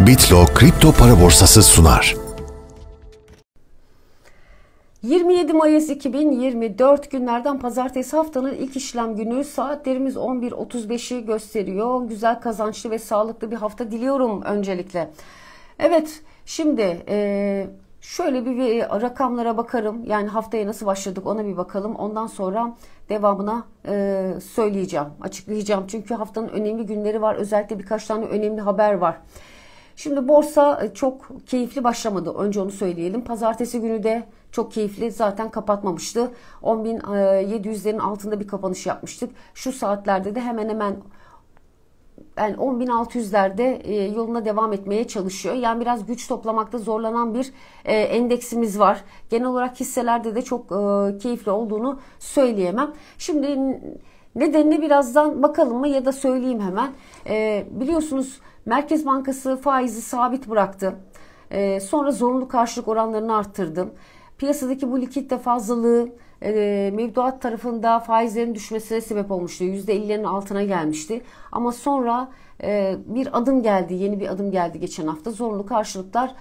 Bitlo kripto para borsası sunar. 27 Mayıs 2024 günlerden pazartesi haftanın ilk işlem günü saatlerimiz 11.35'i gösteriyor. Güzel kazançlı ve sağlıklı bir hafta diliyorum öncelikle. Evet şimdi e, şöyle bir, bir rakamlara bakarım. Yani haftaya nasıl başladık ona bir bakalım. Ondan sonra devamına e, söyleyeceğim, açıklayacağım. Çünkü haftanın önemli günleri var. Özellikle birkaç tane önemli haber var. Şimdi borsa e, çok keyifli başlamadı. Önce onu söyleyelim. Pazartesi günü de çok keyifli zaten kapatmamıştı. 10.700'lerin e, altında bir kapanış yapmıştık. Şu saatlerde de hemen hemen yani 10.600'lerde e, yoluna devam etmeye çalışıyor. Yani biraz güç toplamakta zorlanan bir endeksimiz var. Genel olarak hisselerde de çok keyifli olduğunu söyleyemem. Şimdi nedenini birazdan bakalım mı ya da söyleyeyim hemen. Biliyorsunuz Merkez Bankası faizi sabit bıraktı. E, sonra zorunlu karşılık oranlarını arttırdı. Piyasadaki bu likitte fazlalığı e, mevduat tarafında faizlerin düşmesine sebep olmuştu. %50'lerin altına gelmişti. Ama sonra e, bir adım geldi, yeni bir adım geldi geçen hafta. Zorunlu karşılıklar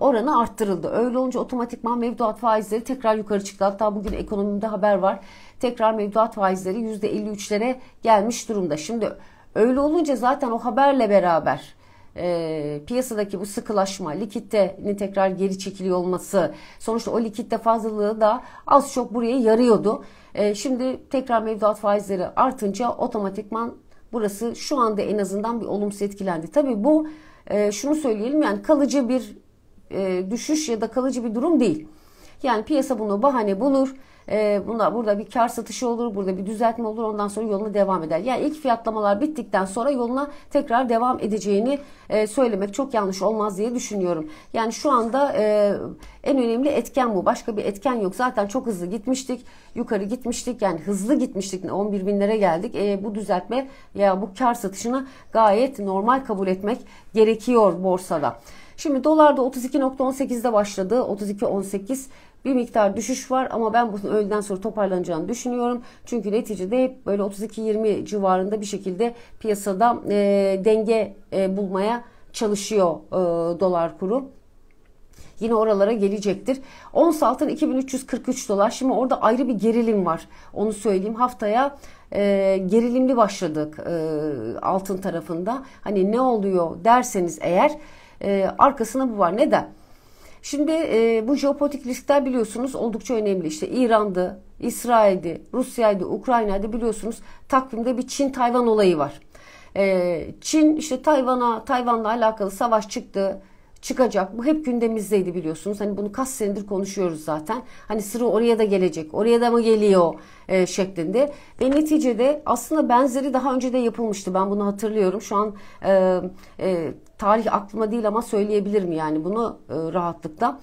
oranı arttırıldı. Öyle olunca otomatikman mevduat faizleri tekrar yukarı çıktı. Hatta bugün ekonomimde haber var. Tekrar mevduat faizleri %53'lere gelmiş durumda. Şimdi Öyle olunca zaten o haberle beraber e, piyasadaki bu sıkılaşma, likittenin tekrar geri çekiliyor olması, sonuçta o likitte fazlalığı da az çok buraya yarıyordu. E, şimdi tekrar mevduat faizleri artınca otomatikman burası şu anda en azından bir olumsuz etkilendi. Tabii bu e, şunu söyleyelim yani kalıcı bir e, düşüş ya da kalıcı bir durum değil. Yani piyasa bunu bahane bulur e, bunda, burada bir kar satışı olur, burada bir düzeltme olur ondan sonra yoluna devam eder. Yani ilk fiyatlamalar bittikten sonra yoluna tekrar devam edeceğini e, söylemek çok yanlış olmaz diye düşünüyorum. Yani şu anda e, en önemli etken bu. Başka bir etken yok. Zaten çok hızlı gitmiştik. Yukarı gitmiştik. Yani hızlı gitmiştik. 11 binlere geldik. E, bu düzeltme ya bu kar satışını gayet normal kabul etmek gerekiyor borsada. Şimdi dolar da 32.18'de başladı. 32.18 bir miktar düşüş var ama ben bunun öğleden sonra toparlanacağını düşünüyorum. Çünkü neticede hep böyle 32-20 civarında bir şekilde piyasada e, denge e, bulmaya çalışıyor e, dolar kuru yine oralara gelecektir. Ons altın 2343 dolar. Şimdi orada ayrı bir gerilim var. Onu söyleyeyim. Haftaya e, gerilimli başladık e, altın tarafında. Hani ne oluyor derseniz eğer e, arkasında bu var. Neden? Şimdi e, bu jeopolitik riskler biliyorsunuz oldukça önemli. İşte İran'dı, İsrail'di, Rusya'ydı, Ukrayna'ydı biliyorsunuz takvimde bir Çin-Tayvan olayı var. E, Çin işte Tayvan'a, Tayvan'la alakalı savaş çıktı çıkacak. Bu hep gündemimizdeydi biliyorsunuz. Hani bunu kaç senedir konuşuyoruz zaten. Hani sıra oraya da gelecek. Oraya da mı geliyor e, şeklinde. Ve neticede aslında benzeri daha önce de yapılmıştı. Ben bunu hatırlıyorum. Şu an e, e, tarih aklıma değil ama söyleyebilirim yani bunu e, rahatlıkla.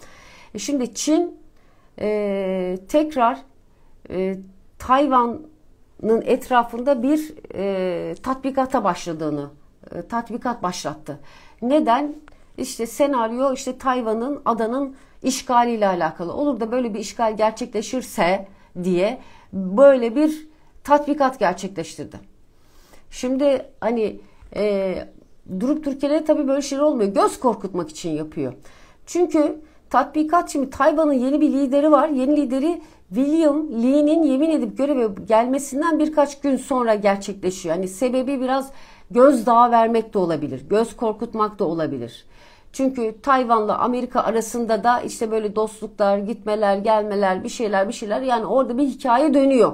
E şimdi Çin e, tekrar e, Tayvan'ın etrafında bir e, tatbikata başladığını, e, tatbikat başlattı. Neden? İşte senaryo işte Tayvan'ın adanın işgaliyle alakalı. Olur da böyle bir işgal gerçekleşirse diye böyle bir tatbikat gerçekleştirdi. Şimdi hani e, durup Türkiye'de tabii böyle şeyler olmuyor. Göz korkutmak için yapıyor. Çünkü tatbikat şimdi Tayvan'ın yeni bir lideri var. Yeni lideri William Lee'nin yemin edip göreve gelmesinden birkaç gün sonra gerçekleşiyor. Yani sebebi biraz göz gözdağı vermek de olabilir. Göz korkutmak da olabilir. Çünkü Tayvan'la Amerika arasında da işte böyle dostluklar, gitmeler, gelmeler, bir şeyler bir şeyler yani orada bir hikaye dönüyor.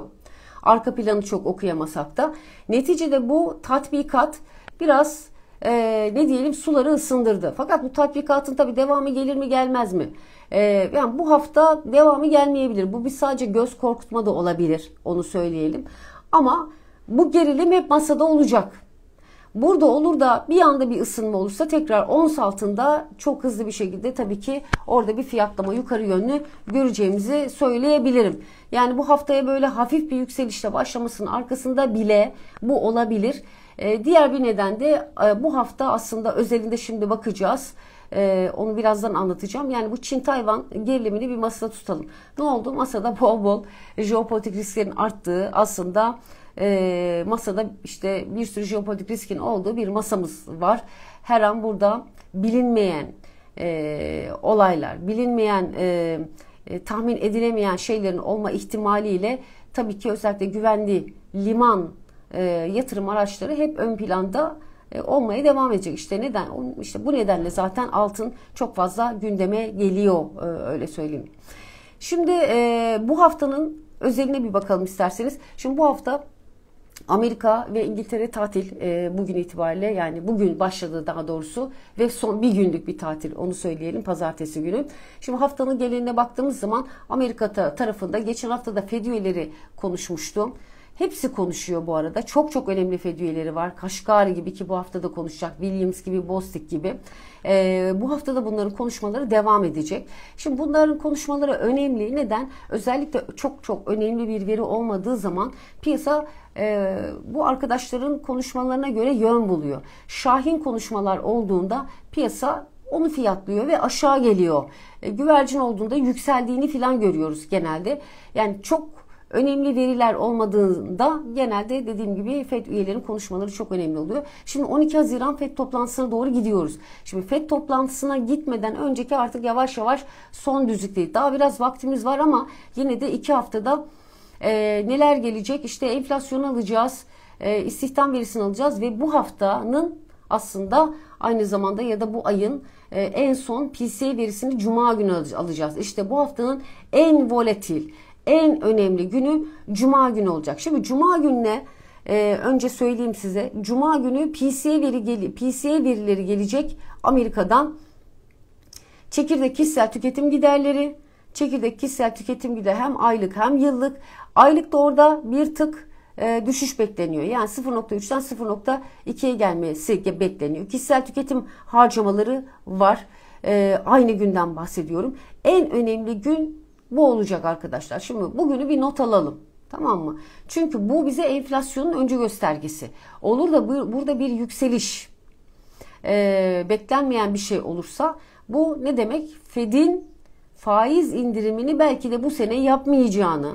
Arka planı çok okuyamasak da. Neticede bu tatbikat biraz e, ne diyelim suları ısındırdı. Fakat bu tatbikatın tabii devamı gelir mi gelmez mi? E, yani bu hafta devamı gelmeyebilir. Bu bir sadece göz korkutma da olabilir. Onu söyleyelim. Ama bu gerilim hep masada olacak. Burada olur da bir anda bir ısınma olursa tekrar ons altında çok hızlı bir şekilde tabii ki orada bir fiyatlama yukarı yönlü göreceğimizi söyleyebilirim. Yani bu haftaya böyle hafif bir yükselişle başlamasının arkasında bile bu olabilir. Ee, diğer bir neden de e, bu hafta aslında özelinde şimdi bakacağız. Ee, onu birazdan anlatacağım. Yani bu Çin-Tayvan gerilimini bir masada tutalım. Ne oldu? Masada bol bol jeopolitik risklerin arttığı aslında e, masada işte bir sürü jeopolitik riskin olduğu bir masamız var. Her an burada bilinmeyen e, olaylar, bilinmeyen e, e tahmin edilemeyen şeylerin olma ihtimaliyle tabii ki özellikle güvenli liman e, yatırım araçları hep ön planda e, olmaya devam edecek. İşte neden işte bu nedenle zaten altın çok fazla gündeme geliyor e, öyle söyleyeyim. Şimdi e, bu haftanın özeline bir bakalım isterseniz. Şimdi bu hafta Amerika ve İngiltere tatil e, bugün itibariyle yani bugün başladı daha doğrusu ve son bir günlük bir tatil onu söyleyelim pazartesi günü. Şimdi haftanın geneline baktığımız zaman Amerika tarafında geçen hafta da Fed üyeleri konuşmuştu. Hepsi konuşuyor bu arada. Çok çok önemli fedüyeleri var. Kaşgari gibi ki bu hafta da konuşacak. Williams gibi, Bostik gibi. E, bu hafta da bunların konuşmaları devam edecek. Şimdi bunların konuşmaları önemli. Neden? Özellikle çok çok önemli bir veri olmadığı zaman piyasa e, bu arkadaşların konuşmalarına göre yön buluyor. Şahin konuşmalar olduğunda piyasa onu fiyatlıyor ve aşağı geliyor. E, güvercin olduğunda yükseldiğini filan görüyoruz genelde. Yani çok Önemli veriler olmadığında genelde dediğim gibi FED üyelerinin konuşmaları çok önemli oluyor. Şimdi 12 Haziran FED toplantısına doğru gidiyoruz. Şimdi FED toplantısına gitmeden önceki artık yavaş yavaş son düzlükteyiz. Daha biraz vaktimiz var ama yine de 2 haftada e, neler gelecek? İşte enflasyonu alacağız, e, istihdam verisini alacağız ve bu haftanın aslında aynı zamanda ya da bu ayın e, en son PCE verisini cuma günü alacağız. İşte bu haftanın en volatil, en önemli günü cuma günü olacak. Şimdi cuma gününe e, önce söyleyeyim size. Cuma günü PCE veri PCE verileri gelecek Amerika'dan. Çekirdek kişisel tüketim giderleri, çekirdek kişisel tüketim gider hem aylık hem yıllık. Aylık da orada bir tık e, düşüş bekleniyor. Yani 0.3'ten 0.2'ye gelmesi bekleniyor. Kişisel tüketim harcamaları var. E, aynı günden bahsediyorum. En önemli gün bu olacak arkadaşlar. Şimdi bugünü bir not alalım. Tamam mı? Çünkü bu bize enflasyonun önce göstergesi. Olur da bu, burada bir yükseliş e, beklenmeyen bir şey olursa bu ne demek? Fed'in faiz indirimini belki de bu sene yapmayacağını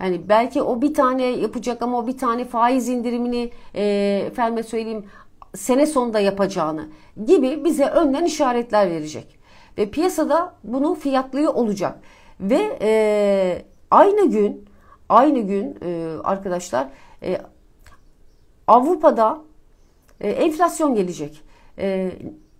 yani belki o bir tane yapacak ama o bir tane faiz indirimini e, efendime söyleyeyim sene sonunda yapacağını gibi bize önden işaretler verecek. Ve piyasada bunu fiyatlıyor olacak. Ve e, aynı gün aynı gün e, arkadaşlar e, Avrupa'da e, enflasyon gelecek. E,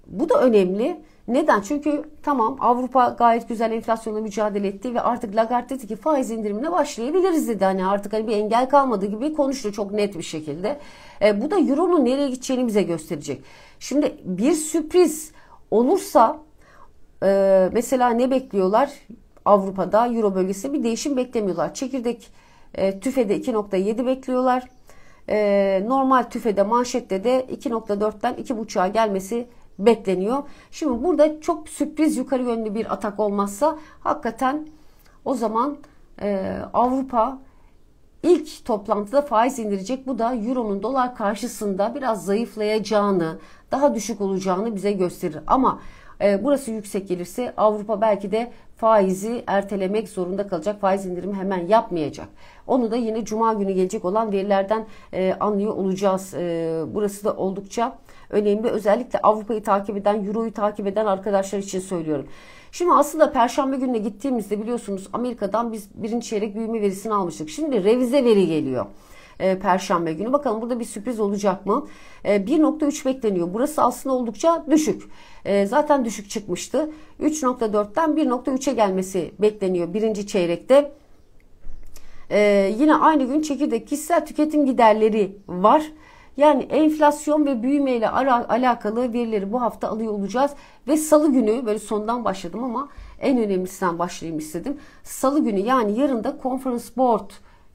bu da önemli. Neden? Çünkü tamam Avrupa gayet güzel enflasyonla mücadele etti ve artık Lagarde dedi ki faiz indirimine başlayabiliriz dedi. Hani artık hani bir engel kalmadı gibi konuştu çok net bir şekilde. E, bu da Euro'nun nereye gideceğini bize gösterecek. Şimdi bir sürpriz olursa e, mesela ne bekliyorlar? Avrupa'da Euro bölgesi bir değişim beklemiyorlar. Çekirdek e, tüfede 2.7 bekliyorlar. E, normal tüfede manşette de 2.4'ten 2.5'a gelmesi bekleniyor. Şimdi burada çok sürpriz yukarı yönlü bir atak olmazsa hakikaten o zaman e, Avrupa ilk toplantıda faiz indirecek. Bu da euronun dolar karşısında biraz zayıflayacağını, daha düşük olacağını bize gösterir. Ama ee, burası yüksek gelirse Avrupa belki de faizi ertelemek zorunda kalacak. Faiz indirimi hemen yapmayacak. Onu da yine cuma günü gelecek olan verilerden e, anlıyor olacağız. E, burası da oldukça önemli. Özellikle Avrupa'yı takip eden, Euro'yu takip eden arkadaşlar için söylüyorum. Şimdi aslında Perşembe gününe gittiğimizde biliyorsunuz Amerika'dan biz birinci çeyrek büyüme verisini almıştık. Şimdi revize veri geliyor. E, Perşembe günü. Bakalım burada bir sürpriz olacak mı? 1.3 e, bekleniyor. Burası aslında oldukça düşük. E, zaten düşük çıkmıştı. 3.4'ten 1.3'e gelmesi bekleniyor birinci çeyrekte. yine aynı gün çekirdek kişisel tüketim giderleri var. Yani enflasyon ve büyüme ile alakalı verileri bu hafta alıyor olacağız. Ve salı günü böyle sondan başladım ama en önemlisinden başlayayım istedim. Salı günü yani yarın da Conference Board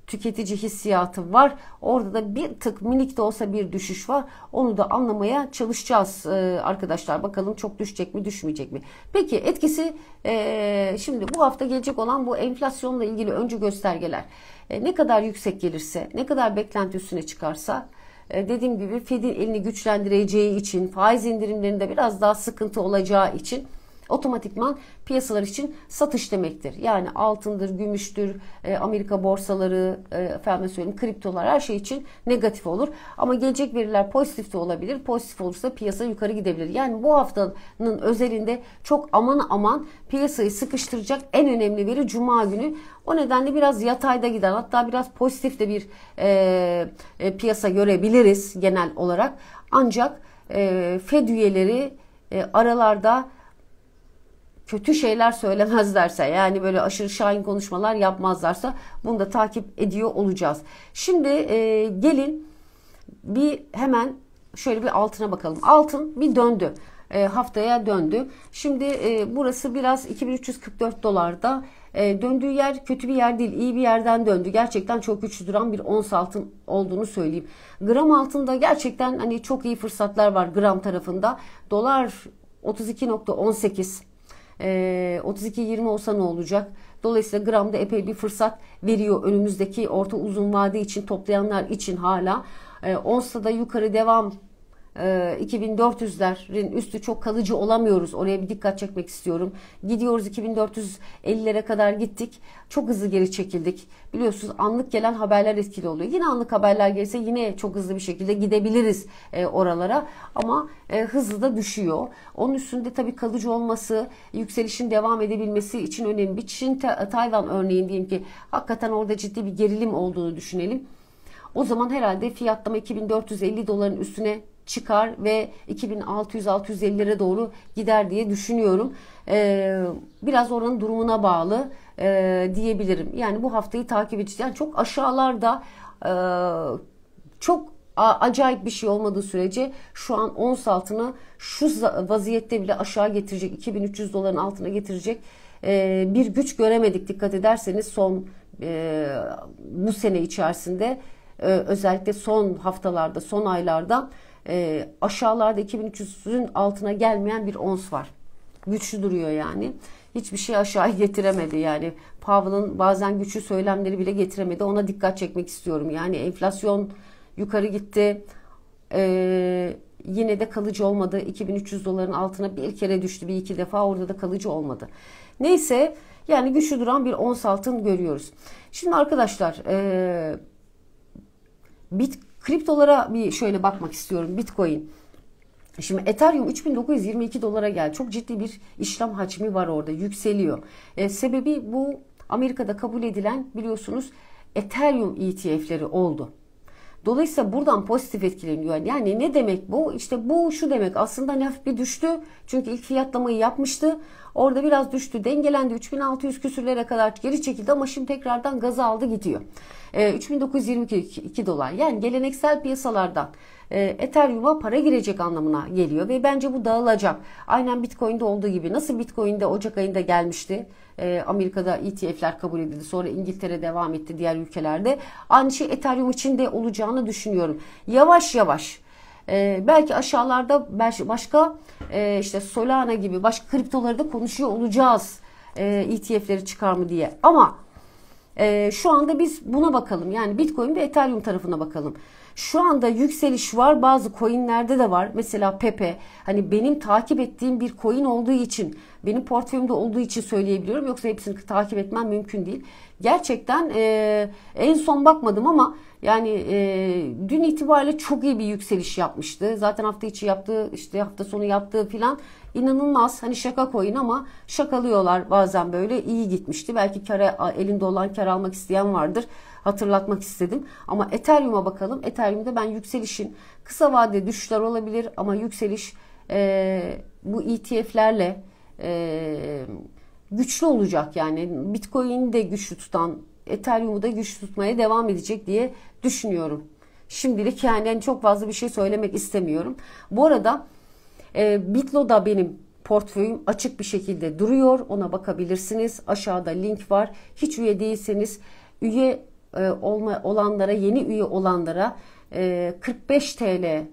tüketici hissiyatı var. Orada da bir tık minik de olsa bir düşüş var. Onu da anlamaya çalışacağız e, arkadaşlar. Bakalım çok düşecek mi düşmeyecek mi? Peki etkisi e, şimdi bu hafta gelecek olan bu enflasyonla ilgili öncü göstergeler. E, ne kadar yüksek gelirse ne kadar beklenti üstüne çıkarsa dediğim gibi Fed'in elini güçlendireceği için faiz indirimlerinde biraz daha sıkıntı olacağı için otomatikman piyasalar için satış demektir. Yani altındır, gümüştür, e, Amerika borsaları, e, efendim söyleyeyim kriptolar her şey için negatif olur. Ama gelecek veriler pozitif de olabilir. Pozitif olursa piyasa yukarı gidebilir. Yani bu haftanın özelinde çok aman aman piyasayı sıkıştıracak en önemli veri Cuma günü. O nedenle biraz yatayda gider hatta biraz pozitif de bir e, e, piyasa görebiliriz genel olarak. Ancak e, Fed üyeleri e, aralarda kötü şeyler söylemezlerse yani böyle aşırı şahin konuşmalar yapmazlarsa bunu da takip ediyor olacağız. Şimdi e, gelin bir hemen şöyle bir altına bakalım. Altın bir döndü. E, haftaya döndü. Şimdi e, burası biraz 2344 dolarda e, döndüğü yer kötü bir yer değil. iyi bir yerden döndü. Gerçekten çok güçlü duran bir ons altın olduğunu söyleyeyim. Gram altında gerçekten hani çok iyi fırsatlar var gram tarafında. Dolar 32.18 32-20 olsa ne olacak? Dolayısıyla gramda epey bir fırsat veriyor önümüzdeki orta uzun vade için toplayanlar için hala. E, onsa da yukarı devam 2400'lerin ee, üstü çok kalıcı olamıyoruz. Oraya bir dikkat çekmek istiyorum. Gidiyoruz 2450'lere kadar gittik. Çok hızlı geri çekildik. Biliyorsunuz anlık gelen haberler etkili oluyor. Yine anlık haberler gelirse yine çok hızlı bir şekilde gidebiliriz e, oralara. Ama e, hızlı da düşüyor. Onun üstünde tabii kalıcı olması, yükselişin devam edebilmesi için önemli. Çin, Tayvan örneğin diyelim ki hakikaten orada ciddi bir gerilim olduğunu düşünelim. O zaman herhalde fiyatlama 2450 doların üstüne çıkar ve 2600-650'lere doğru gider diye düşünüyorum. Ee, biraz oranın durumuna bağlı e, diyebilirim. Yani bu haftayı takip edeceğiz. Yani çok aşağılarda e, çok acayip bir şey olmadığı sürece şu an ons altını şu vaziyette bile aşağı getirecek 2300 doların altına getirecek e, bir güç göremedik dikkat ederseniz son bu sene içerisinde özellikle son haftalarda son aylarda e, aşağılarda 2300'ün altına gelmeyen bir ons var. Güçlü duruyor yani. Hiçbir şey aşağıya getiremedi yani. Powell'ın bazen güçlü söylemleri bile getiremedi. Ona dikkat çekmek istiyorum. Yani enflasyon yukarı gitti. Ee, yine de kalıcı olmadı. 2300 doların altına bir kere düştü bir iki defa orada da kalıcı olmadı. Neyse yani güçlü duran bir ons altın görüyoruz. Şimdi arkadaşlar e, bit, Kriptolara bir şöyle bakmak istiyorum. Bitcoin. Şimdi Ethereum 3922 dolara geldi. Çok ciddi bir işlem hacmi var orada. Yükseliyor. E, sebebi bu Amerika'da kabul edilen biliyorsunuz Ethereum ETF'leri oldu. Dolayısıyla buradan pozitif etkileniyor. Yani ne demek bu? İşte bu şu demek aslında hani bir düştü. Çünkü ilk fiyatlamayı yapmıştı Orada biraz düştü dengelendi 3600 küsürlere kadar geri çekildi ama şimdi tekrardan gaz aldı gidiyor. 3922 ee, dolar yani geleneksel piyasalardan e, Ethereum'a para girecek anlamına geliyor ve bence bu dağılacak. Aynen Bitcoin'de olduğu gibi nasıl Bitcoin'de Ocak ayında gelmişti. E, Amerika'da ETF'ler kabul edildi. Sonra İngiltere devam etti diğer ülkelerde. Aynı şey Ethereum içinde olacağını düşünüyorum. Yavaş yavaş e, belki aşağılarda başka e, işte Solana gibi başka kriptoları da konuşuyor olacağız. E, ETF'leri çıkar mı diye. Ama e, şu anda biz buna bakalım. Yani Bitcoin ve Ethereum tarafına bakalım. Şu anda yükseliş var. Bazı coinlerde de var. Mesela Pepe. Hani benim takip ettiğim bir coin olduğu için, benim portföyümde olduğu için söyleyebiliyorum. Yoksa hepsini takip etmem mümkün değil. Gerçekten e, en son bakmadım ama yani e, dün itibariyle çok iyi bir yükseliş yapmıştı. Zaten hafta içi yaptığı işte hafta sonu yaptığı filan inanılmaz. Hani şaka koyun ama şakalıyorlar bazen böyle iyi gitmişti. Belki kara, elinde olan kar almak isteyen vardır. Hatırlatmak istedim. Ama Ethereum'a bakalım. Ethereum'de ben yükselişin kısa vade düşüşler olabilir ama yükseliş e, bu ETF'lerle e, güçlü olacak yani. Bitcoin'i de güçlü tutan Ethereum'u da güç tutmaya devam edecek diye düşünüyorum. Şimdilik yani, çok fazla bir şey söylemek istemiyorum. Bu arada e, Bitlo'da benim portföyüm açık bir şekilde duruyor. Ona bakabilirsiniz. Aşağıda link var. Hiç üye değilseniz üye e, olma olanlara, yeni üye olanlara e, 45 TL e,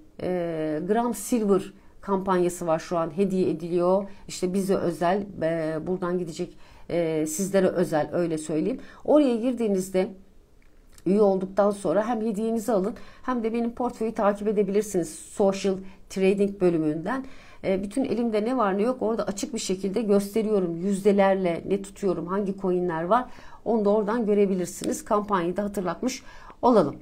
gram silver kampanyası var şu an hediye ediliyor. İşte bize özel e, buradan gidecek e, sizlere özel öyle söyleyeyim. Oraya girdiğinizde üye olduktan sonra hem hediyenizi alın hem de benim portföyü takip edebilirsiniz social trading bölümünden. E, bütün elimde ne var ne yok orada açık bir şekilde gösteriyorum. Yüzdelerle ne tutuyorum, hangi coinler var onu da oradan görebilirsiniz. Kampanyayı da hatırlatmış olalım.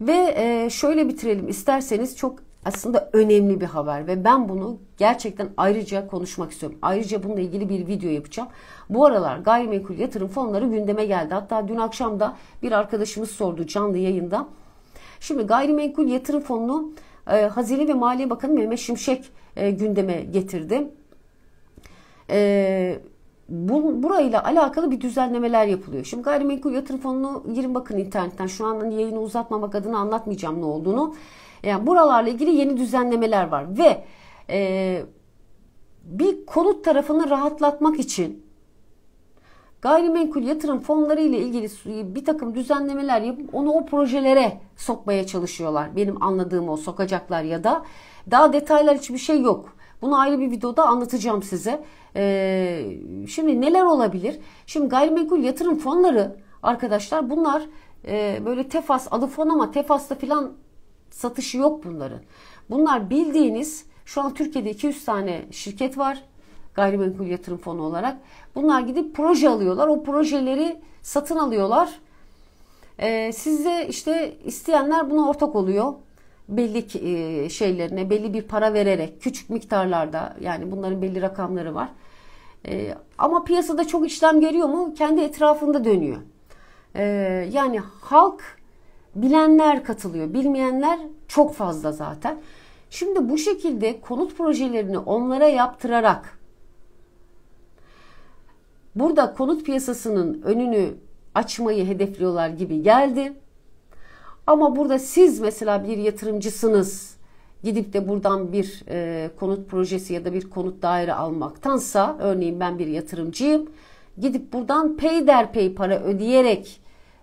Ve e, şöyle bitirelim isterseniz çok aslında önemli bir haber ve ben bunu gerçekten ayrıca konuşmak istiyorum. Ayrıca bununla ilgili bir video yapacağım. Bu aralar gayrimenkul yatırım fonları gündeme geldi. Hatta dün akşam da bir arkadaşımız sordu canlı yayında. Şimdi gayrimenkul yatırım fonunu e, Hazine ve Maliye Bakanı Mehmet Şimşek e, gündeme getirdi. E, bu, burayla alakalı bir düzenlemeler yapılıyor. Şimdi gayrimenkul yatırım fonunu girin bakın internetten. Şu an yayını uzatmamak adına anlatmayacağım ne olduğunu. Yani buralarla ilgili yeni düzenlemeler var ve e, bir konut tarafını rahatlatmak için gayrimenkul yatırım fonları ile ilgili bir takım düzenlemeler yapıp onu o projelere sokmaya çalışıyorlar. Benim anladığım o sokacaklar ya da daha detaylar hiçbir şey yok. Bunu ayrı bir videoda anlatacağım size. Ee, şimdi neler olabilir? Şimdi gayrimenkul yatırım fonları arkadaşlar bunlar e, böyle tefas adı fon ama tefasta filan satışı yok bunların. Bunlar bildiğiniz şu an Türkiye'de 200 tane şirket var gayrimenkul yatırım fonu olarak. Bunlar gidip proje alıyorlar. O projeleri satın alıyorlar. Ee, size işte isteyenler buna ortak oluyor. Belli e, şeylerine belli bir para vererek küçük miktarlarda yani bunların belli rakamları var. Ee, ama piyasada çok işlem görüyor mu? Kendi etrafında dönüyor. Ee, yani halk Bilenler katılıyor. Bilmeyenler çok fazla zaten. Şimdi bu şekilde konut projelerini onlara yaptırarak burada konut piyasasının önünü açmayı hedefliyorlar gibi geldi. Ama burada siz mesela bir yatırımcısınız. Gidip de buradan bir e, konut projesi ya da bir konut daire almaktansa örneğin ben bir yatırımcıyım. Gidip buradan pay der pay para ödeyerek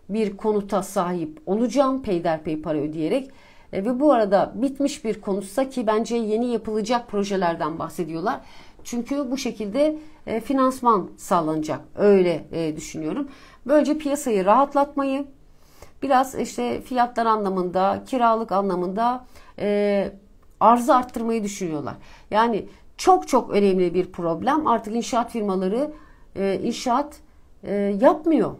bir konuta sahip olacağım peyderpey para ödeyerek. E, ve bu arada bitmiş bir konutsa ki bence yeni yapılacak projelerden bahsediyorlar. Çünkü bu şekilde e, finansman sağlanacak. Öyle e, düşünüyorum. Böylece piyasayı rahatlatmayı, biraz işte fiyatlar anlamında, kiralık anlamında e, arzı arttırmayı düşünüyorlar. Yani çok çok önemli bir problem. Artık inşaat firmaları e, inşaat e, yapmıyor.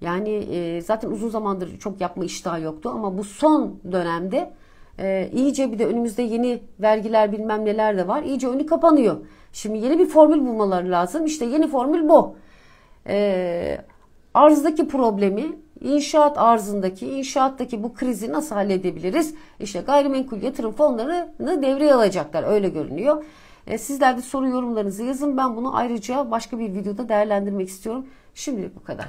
Yani e, zaten uzun zamandır çok yapma iştahı yoktu ama bu son dönemde e, iyice bir de önümüzde yeni vergiler bilmem neler de var. İyice önü kapanıyor. Şimdi yeni bir formül bulmaları lazım. İşte yeni formül bu. E, arzdaki problemi inşaat arzındaki, inşaattaki bu krizi nasıl halledebiliriz? İşte gayrimenkul yatırım fonlarını devreye alacaklar. Öyle görünüyor. E, sizler de soru yorumlarınızı yazın. Ben bunu ayrıca başka bir videoda değerlendirmek istiyorum. Şimdilik bu kadar.